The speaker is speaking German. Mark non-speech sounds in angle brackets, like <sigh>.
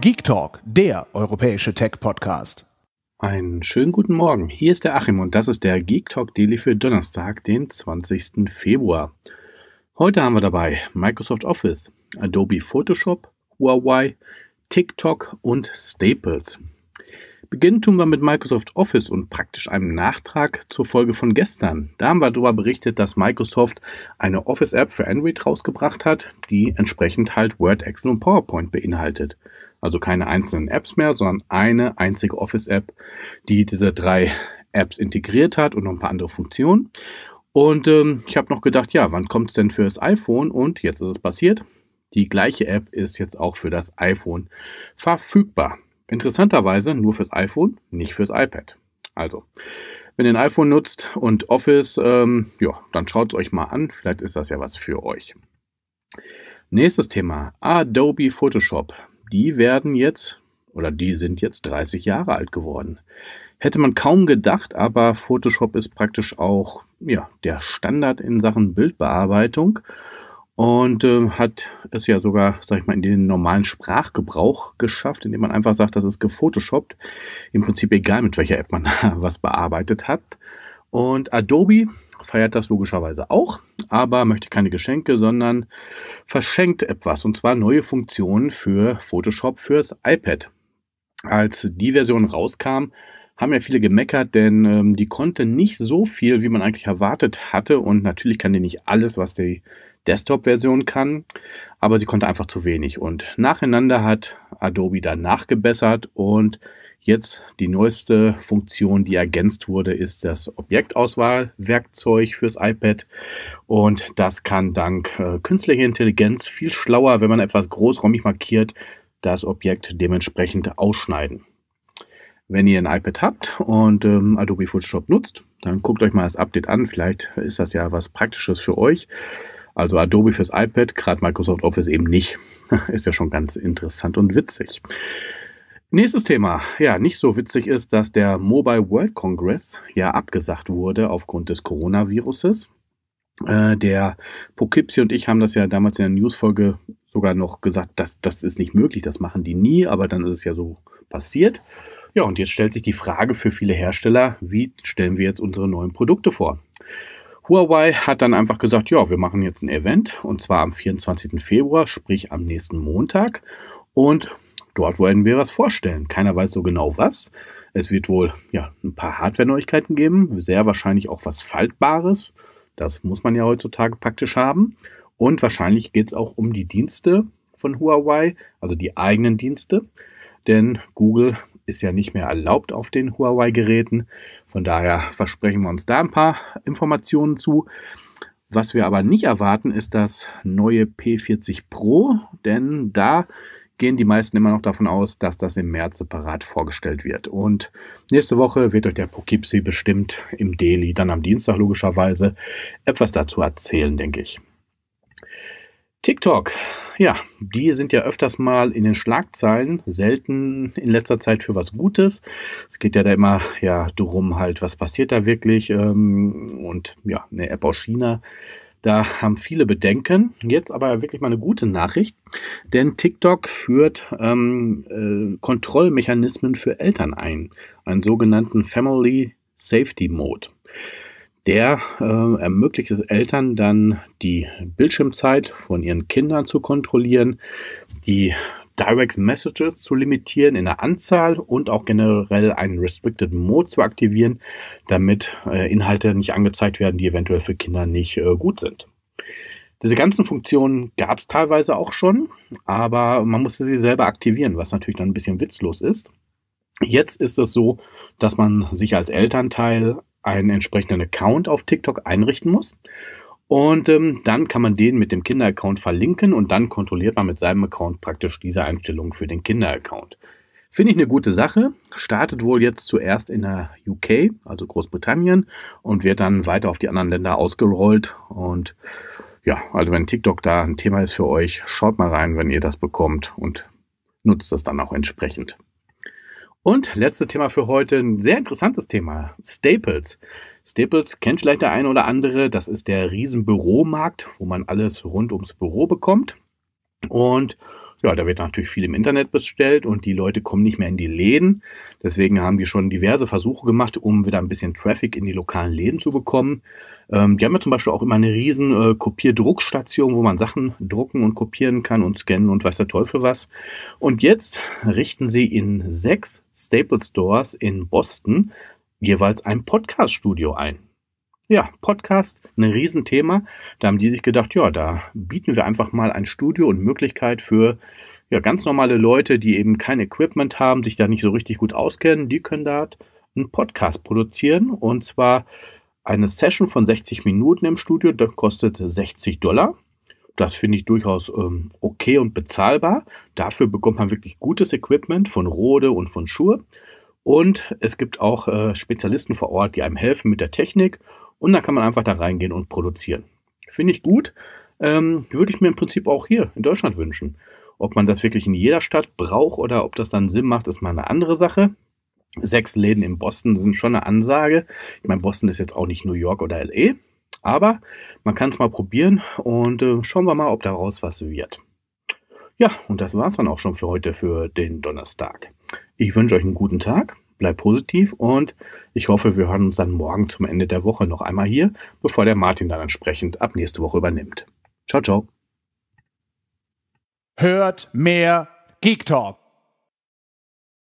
Geek Talk, der europäische Tech-Podcast. Einen schönen guten Morgen. Hier ist der Achim und das ist der Geek Talk Daily für Donnerstag, den 20. Februar. Heute haben wir dabei Microsoft Office, Adobe Photoshop, Huawei, TikTok und Staples. Beginnen tun wir mit Microsoft Office und praktisch einem Nachtrag zur Folge von gestern. Da haben wir darüber berichtet, dass Microsoft eine Office-App für Android rausgebracht hat, die entsprechend halt Word, Excel und PowerPoint beinhaltet. Also keine einzelnen Apps mehr, sondern eine einzige Office-App, die diese drei Apps integriert hat und noch ein paar andere Funktionen. Und ähm, ich habe noch gedacht, ja, wann kommt es denn für das iPhone? Und jetzt ist es passiert. Die gleiche App ist jetzt auch für das iPhone verfügbar. Interessanterweise nur fürs iPhone, nicht fürs iPad. Also, wenn ihr ein iPhone nutzt und Office, ähm, ja, dann schaut es euch mal an. Vielleicht ist das ja was für euch. Nächstes Thema: Adobe Photoshop die werden jetzt oder die sind jetzt 30 Jahre alt geworden. Hätte man kaum gedacht, aber Photoshop ist praktisch auch ja, der Standard in Sachen Bildbearbeitung und äh, hat es ja sogar, sag ich mal, in den normalen Sprachgebrauch geschafft, indem man einfach sagt, das ist gefotoshoppt. Im Prinzip egal, mit welcher App man <laughs> was bearbeitet hat. Und Adobe feiert das logischerweise auch, aber möchte keine Geschenke, sondern verschenkt etwas, und zwar neue Funktionen für Photoshop fürs iPad. Als die Version rauskam, haben ja viele gemeckert, denn ähm, die konnte nicht so viel, wie man eigentlich erwartet hatte. Und natürlich kann die nicht alles, was die Desktop-Version kann, aber sie konnte einfach zu wenig. Und nacheinander hat Adobe dann nachgebessert und Jetzt die neueste Funktion, die ergänzt wurde, ist das Objektauswahlwerkzeug fürs iPad. Und das kann dank äh, künstlicher Intelligenz viel schlauer, wenn man etwas großräumig markiert, das Objekt dementsprechend ausschneiden. Wenn ihr ein iPad habt und ähm, Adobe Photoshop nutzt, dann guckt euch mal das Update an. Vielleicht ist das ja was Praktisches für euch. Also Adobe fürs iPad, gerade Microsoft Office eben nicht. <laughs> ist ja schon ganz interessant und witzig. Nächstes Thema. Ja, nicht so witzig ist, dass der Mobile World Congress ja abgesagt wurde aufgrund des Coronaviruses. Äh, der Poughkeepsie und ich haben das ja damals in der Newsfolge sogar noch gesagt, dass das ist nicht möglich, das machen die nie, aber dann ist es ja so passiert. Ja, und jetzt stellt sich die Frage für viele Hersteller, wie stellen wir jetzt unsere neuen Produkte vor? Huawei hat dann einfach gesagt, ja, wir machen jetzt ein Event und zwar am 24. Februar, sprich am nächsten Montag. Und Dort wollen wir was vorstellen. Keiner weiß so genau was. Es wird wohl ja, ein paar Hardware-Neuigkeiten geben, sehr wahrscheinlich auch was Faltbares. Das muss man ja heutzutage praktisch haben. Und wahrscheinlich geht es auch um die Dienste von Huawei, also die eigenen Dienste. Denn Google ist ja nicht mehr erlaubt auf den Huawei-Geräten. Von daher versprechen wir uns da ein paar Informationen zu. Was wir aber nicht erwarten, ist das neue P40 Pro, denn da gehen die meisten immer noch davon aus, dass das im März separat vorgestellt wird. Und nächste Woche wird euch der Poughkeepsie bestimmt im Daily, dann am Dienstag logischerweise, etwas dazu erzählen, denke ich. TikTok, ja, die sind ja öfters mal in den Schlagzeilen, selten in letzter Zeit für was Gutes. Es geht ja da immer ja darum halt, was passiert da wirklich ähm, und ja, eine App aus China da haben viele Bedenken. Jetzt aber wirklich mal eine gute Nachricht, denn TikTok führt ähm, äh, Kontrollmechanismen für Eltern ein, einen sogenannten Family Safety Mode. Der äh, ermöglicht es Eltern dann, die Bildschirmzeit von ihren Kindern zu kontrollieren, die Direct Messages zu limitieren in der Anzahl und auch generell einen Restricted Mode zu aktivieren, damit äh, Inhalte nicht angezeigt werden, die eventuell für Kinder nicht äh, gut sind. Diese ganzen Funktionen gab es teilweise auch schon, aber man musste sie selber aktivieren, was natürlich dann ein bisschen witzlos ist. Jetzt ist es so, dass man sich als Elternteil einen entsprechenden Account auf TikTok einrichten muss und ähm, dann kann man den mit dem Kinderaccount verlinken und dann kontrolliert man mit seinem Account praktisch diese Einstellung für den Kinderaccount. Finde ich eine gute Sache. Startet wohl jetzt zuerst in der UK, also Großbritannien, und wird dann weiter auf die anderen Länder ausgerollt. Und ja, also wenn TikTok da ein Thema ist für euch, schaut mal rein, wenn ihr das bekommt und nutzt das dann auch entsprechend. Und letztes Thema für heute, ein sehr interessantes Thema, Staples. Staples kennt vielleicht der eine oder andere. Das ist der Riesenbüromarkt, wo man alles rund ums Büro bekommt. Und ja, da wird natürlich viel im Internet bestellt und die Leute kommen nicht mehr in die Läden. Deswegen haben die schon diverse Versuche gemacht, um wieder ein bisschen Traffic in die lokalen Läden zu bekommen. Ähm, die haben ja zum Beispiel auch immer eine riesen äh, Kopierdruckstation, wo man Sachen drucken und kopieren kann und scannen und weiß der Teufel was. Und jetzt richten sie in sechs Staple Stores in Boston jeweils ein Podcast-Studio ein. Ja, Podcast, ein Riesenthema. Da haben die sich gedacht, ja, da bieten wir einfach mal ein Studio und Möglichkeit für ja, ganz normale Leute, die eben kein Equipment haben, sich da nicht so richtig gut auskennen, die können da einen Podcast produzieren. Und zwar eine Session von 60 Minuten im Studio, das kostet 60 Dollar. Das finde ich durchaus ähm, okay und bezahlbar. Dafür bekommt man wirklich gutes Equipment von Rode und von Schur. Und es gibt auch äh, Spezialisten vor Ort, die einem helfen mit der Technik. Und dann kann man einfach da reingehen und produzieren. Finde ich gut. Ähm, würde ich mir im Prinzip auch hier in Deutschland wünschen. Ob man das wirklich in jeder Stadt braucht oder ob das dann Sinn macht, ist mal eine andere Sache. Sechs Läden in Boston sind schon eine Ansage. Ich meine, Boston ist jetzt auch nicht New York oder LA. Aber man kann es mal probieren und äh, schauen wir mal, ob daraus was wird. Ja, und das war es dann auch schon für heute, für den Donnerstag. Ich wünsche euch einen guten Tag, bleibt positiv und ich hoffe, wir hören uns dann morgen zum Ende der Woche noch einmal hier, bevor der Martin dann entsprechend ab nächste Woche übernimmt. Ciao, ciao. Hört mehr Geek Talk.